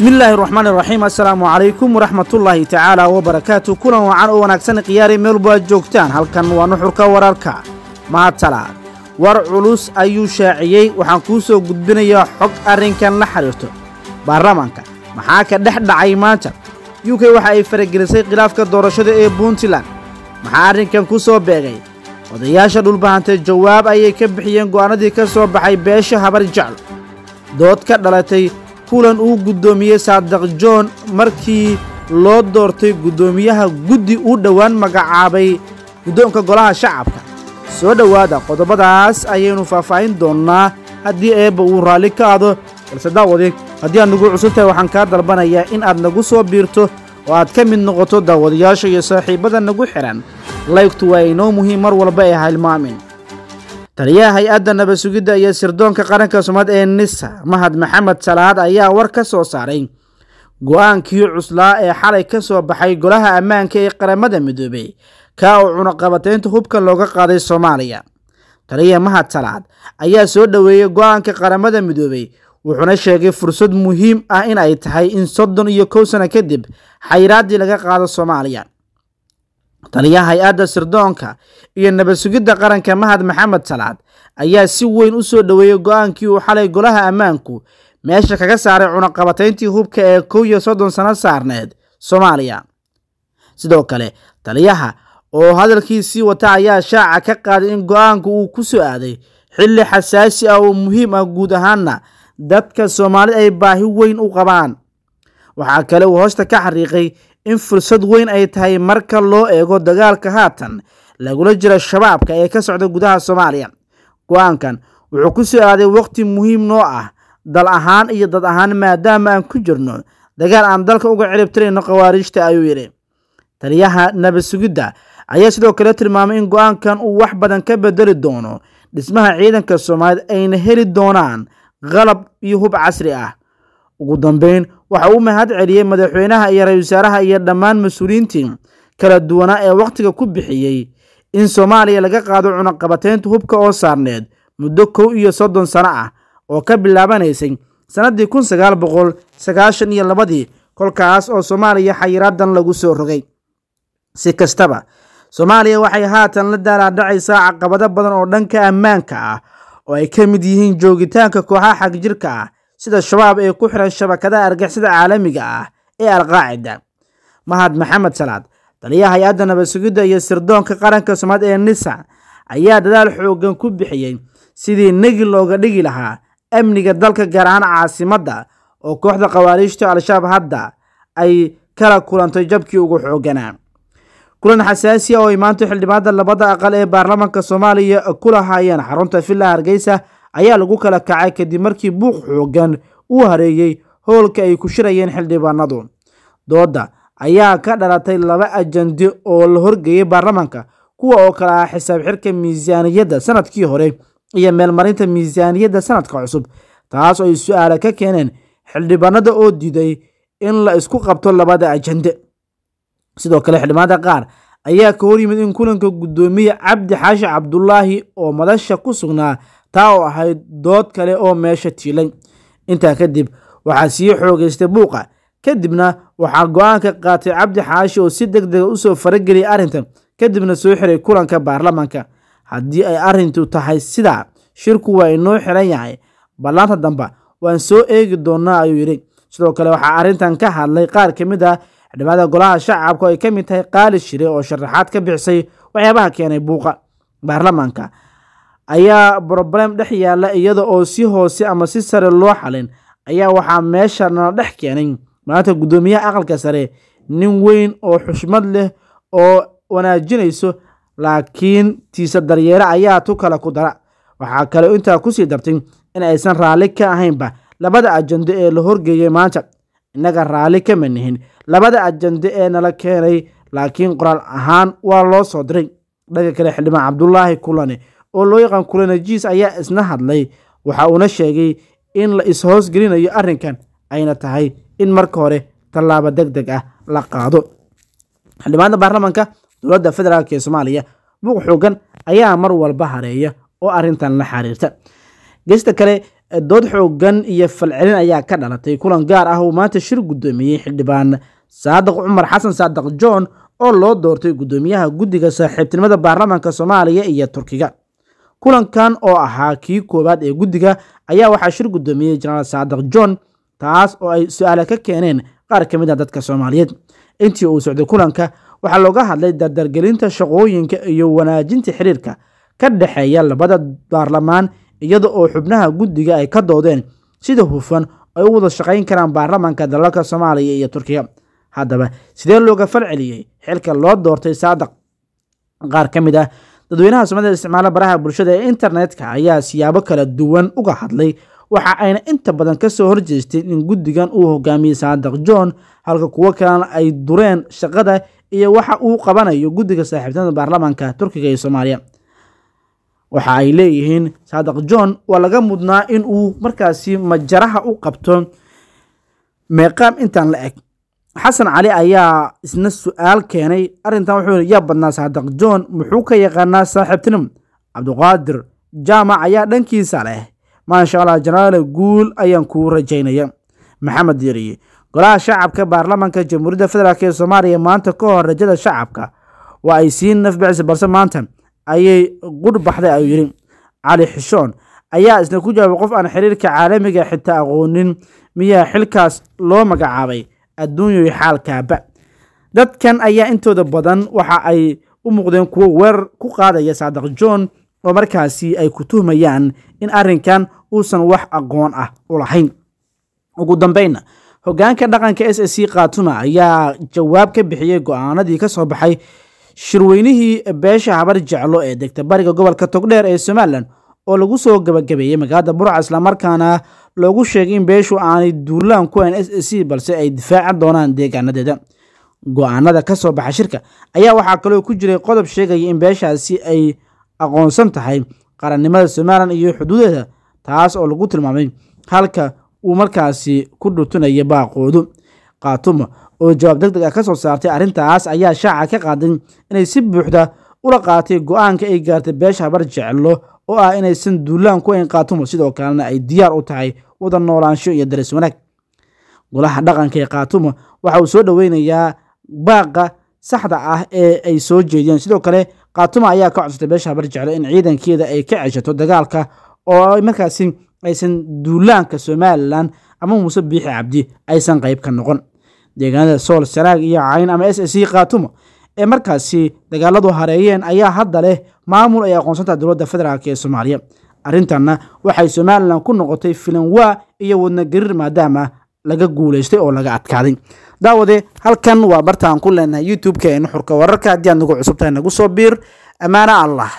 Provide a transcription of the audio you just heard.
bismi illaahi raxmaan raxiim assalaamu calaykum waraxmatullaahi tacaala wabarakaatu kulan wacan oo wanaagsan khiyaari meelbu aad joogtaan halkan waa nuxurka wararka maatala war culus ayuu shaaciyey waxaan kuu soo gudbinayaa xog arrinkan la xidhiirto baarlamaanka maxaa ka dhex dhacay maanta u k waxa ay faragelisay khilaafka doorashada ee puntland maxaa arrinkan ku soo beegay odayaasha dhulbahantay jawaab ayay ka bixiyeen go'aanadii ka soo baxay beesha habar jecl dood ka dhalatay kulan uu guddoomiyey saadaq john markii loo doortay guddoomiyaha guddi uu dhowaan magacaabay guddoonka golaha shacabka soo dhowaada qodobadaas ayaynu faahfaahin doonnaa haddii eebba uu raalli ka ado balse daawadi haddii aad nagu cusubtahay waxaan kaa dalbanayaa in aad nagu soo biirto oo aad ka mid noqoto daawadayaasha iyo saaxiibbada nagu xidhan laygtu waa inoo muhiim mar walba ee haylmaamin taliyaha hay-adda nabadsugidda iyo sirdoonka qaranka sumad ee nisa mahad maxamed salaad ayaa war ka soo saaray go-aankii cuslaa ee xalay ka soo baxay golaha ammaanka ee qaramada midoobey kaa oo cunuqabateynta hubkan looga qaaday soomaaliya taliyaha mahad salaad ayaa soo dhoweeyey go-aanka qaramada midoobey wuxuuna sheegay fursad muhiim ah in ay tahay in soddon iyo kow sano kadib xayiraaddii laga qaado soomaaliya taliyaha hay-adda sirdoonka iyo nabadsugidda qaranka mahad maxamed salaad ayaa si weyn u soo dhoweeyey go-aankii uu xalay golaha ammaanku meesha kaga saaray cunaqabatayntii hubka ee kow iyo soddon sano saarneed soomaaliya sidoo kale taliyaha oo hadalkiisii wata ayaa shaaca ka qaaday in go-aanku uu ku soo aaday xilli xasaasi ah oo muhiim ah guud ahaanna dadka soomaalida ay baahi weyn u qabaan waxaa kale uu hoosta ka xariiqay in fursad weyn ay tahay marka loo eego dagaalka haatan lagula jira shabaabka ee ka socda gudaha soomaaliya go-aankan wuxuu ku sii aaday waqti muhiim noo ah dal ahaan iyo dad ahaan maadaama aan ku jirno dagaal aan dalka uga ciribtirayno khawaariijta ayuu yidhi taliyaha nabadsugidda ayaa sidoo kale tilmaamay in go-aankan uu wax badan ka bedeli doono dhismaha ciidanka soomaaliyeed ayna heli doonaan qalab iyo hub casri ah ugu dambeyn waxa uu mahad celiyey madaxweynaha iyo ra-isul wasaaraha iyo dhammaan mas-uuliyiintii kala duwanaa ee wakhtiga ku bixiyey in soomaaliya laga qaado cunaqabataynta hubka oo saarneed muddo kow iyo soddon sano ah oo ka bilaabanaysay sannaddii kun sagaal boqol sagaashan iyo labadii kolkaas oo soomaaliya xayiraaddan lagu soo rogay si kastaba soomaaliya waxay haatan la daalaadhacaysaa caqabado badan oo dhanka ammaanka ah oo ay ka mid yihiin joogitaanka kooxaha xagjirka ah sida shabaab ee ku xiran shabakadaha argixisada caalamiga ah ee alqaacida mahad maxamed salaad taliyaha hay-adda nabadsugidda iyo sirdoonka qaranka soomaad ee nisa ayaa dadaal xooggan ku bixiyey sidii negi looga dhigi lahaa amniga dalka gaar ahaan caasimadda oo kooxda khawaariijta al-shabaab hadda ay kala kulantay jabkii ugu xooganaa kulan xasaasi ah oo imaanta xildhibaanada labada aqal ee baarlamaanka soomaaliya ku lahaayeen xarunta villa hargeysa ayaa lagu kala kacay kadib markii buuq xooggan uu hareeyey howlka ay ku shirayeen xildhibaanadu dooda ayaa ka dhalatay laba ajandi oo la horgeeyey baarlamaanka kuwa oo kale ah xisaab xirka miisaaniyadda sanadkii hore iyo meelmarinta miisaaniyadda sanadka cusub taas oo ay su-aale ka keeneen xildhibaanada oo diiday in la isku qabto labada ajande sidoo kale xildhibaanada qaar ayaa ka hor yimid in kulanka guddoomiye cabdi xaashi cabdulaahi oo madasha ku sugnaa taa oo ahayd dood kale oo meesha tiilay intaa kadib waxaa sii xoogaystay buuqa kadibna waxaa go-aanka qaatay cabdi xaashi oo si deg dega ah usoo farageliyay arrintan kadibna soo xiray kulanka baarlamaanka haddii ay arrintu tahay sidaa shirku waa inoo xiran yahay ballaanta damba waan soo eegi doonnaa ayuu yidhi sidoo kale waxaa arrintan ka hadlay qaar ka mid ah xildhibaada golaha shacabka oo ay ka mid tahay qaali shire oo sharaxaad ka bixisay waxyaabaha keenay buuqa baarlamaanka ayaa broblem dhex yaalla iyada oo si hoose ama si sare loo xalin ayaa waxaa meesha nala dhex keenay maanta guddoomiyaha aqalka sare nin weyn oo xushmad leh oo wanaajinayso laakiin tiisa daryeere ayaa tu kale ku dara waxaa kale intaa ku sii dartay in aysan raalli ka ahaynba labada ajando ee la horgeeyey maanta innaga raalli kama nihin labada ajando ee nala keenay laakiin qoraal ahaan waa loo soo diray dhanka kale xildhibaan cabdulaahi kulane oo loo yaqaan kulanajiis ayaa isna hadlay waxa uuna sheegay in la is-hoosgelinayo arrinkan ayna tahay in marka hore tallaabo deg deg ah la qaado xildhibaanada baarlamaanka dowladda federaalk ee soomaaliya buuq xoogan ayaa mar walba hareeya oo arrintan la xiriirta gesta kale dood xoogan iyo falcelin ayaa ka dhalatay kulan gaar ah uu maanta shir guddoomiyey xildhibaan saadiq cumar xasan saadiq john oo loo doortay guddoomiyaha guddiga saaxiibtinimada baarlamaanka soomaaliya iyo turkiga kulankan oo ahaa kii koowaad ee guddiga ayaa waxaa shir guddoomiyey jenaraal saadiq john taas oo ay su-aale ka keeneen qaar ka mid ah dadka soomaaliyeed intii uu socday kulanka waxaa looga hadlay dardargelinta shaqooyinka iyo wanaajinta xiriirka ka dhexeeya labada baarlamaan iyada oo xubnaha guddiga ay ka doodeen sida hufan ay u wada shaqayn karaan baarlamaanka dalalka soomaaliya iyo turkiya haddaba sidee looga falceliyey xilka loo doortay saadiq qaar ka mid ah dadweynaha samada isticmaala baraha bulshada ee internetka ayaa siyaabo kala duwan uga hadlay waxa ayna inta badan kasoo horjeesteen in guddigan uu hogaamiyey saadiq john halka kuwo kalena ay dureen shaqada iyo waxa uu qabanayo guddiga saaxiibtinada baarlamaanka turkiga iyo soomaaliya waxa ay leeyihiin saadiq john waa laga mudnaa in uu markaasi majaraha u qabto meeqaam intaan la eg xasan cali ayaa isna su-aal keenay arrintan wuxuu yaa badnaa saadaq john muxuu ka yaqaanaa saaxiibtinim cabduqaadir jaamac ayaa dhankiisa leh maasha allah janaale guul ayaan kuu rajaynaya maxamed yeriye golaha shacabka baarlamaanka jamhuuriyadda federaalk ee soomaaliya maanta ka hor rajada shacabka waa ay sii nafbixisa balse maanta ayay qudh baxday ayuu yidhi cali xishoon ayaa isna ku jawaabay qof aan xiriirka caalamiga ah xitaa aqoonin miyaa xilkaas loo magacaabay adduunyo xaal kaaba dadkan ayaa intooda badan waxa ay u muuqdeen kuwo weerar ku qaadaya saadiq john oo markaasi ay ku tuhmayaan in arrinkan uusan wax aqoon ah u lahayn ugu dambeyna hoggaanka dhaqanka s s c khatuma ayaa jawaab ka bixiyey go-aanadii ka soo baxay shirweynihii beesha habar jeclo ee degta bariga gobolka togdheer ee somalilan oo lagu soo gabagabeeyey magaalada burca islamarkaana loogu sheegay in beeshu aanay duulaan ku n s c balse ay difaaci doonaan deegaanadeeda go-aanada ka soo baxa shirka ayaa waxaa kaloo ku jiray qodob sheegaya in beeshaasi ay aqoonsan tahay qarannimada somalilan iyo xuduudeeda taas oo lagu tilmaamay halka uu markaasi ku dhutunaya baaqoodu khaatumo oo jawaab deg deg ah ka soo saartay arrintaas ayaa shaaca ka qaaday inay si buuxda ula qaatay go-aanka ay gaartay beesha habar jeclo oo ah inaysan duulaan ku enqaatumo sidoo kalena ay diyaar u tahay wada noolaansho iyo daris wanaag golaha dhaqanka ee kaatumo waxa uu soo dhoweynayaa baaqa saxda ah ee ay soo jeediyeen sidoo kale kaatuma ayaa ka codsatay beesha habar jeclo in ciidankeeda ay ka ceshato dagaalka oo markaasi aysan duulaanka somalilan ama muuse biixi cabdi aysan qayb ka noqon deegaanada sool saraag iyo cayn ama s s c kaatumo ee markaasi dagaaladu hareeyeen ayaa hadda leh maamul ay aqoonsantaha dowladda federaalk ee soomaaliya arrintanna waxay somalilan ku noqotay filanwaa iyo wadnagarir maadaama laga guulaystay oo laga adkaaday daawade halkan waa bartaan ku leenahay youtube-ka ee nuxurka wararka haddii aad nagu cusubtahay nagu soo biir ammaano allah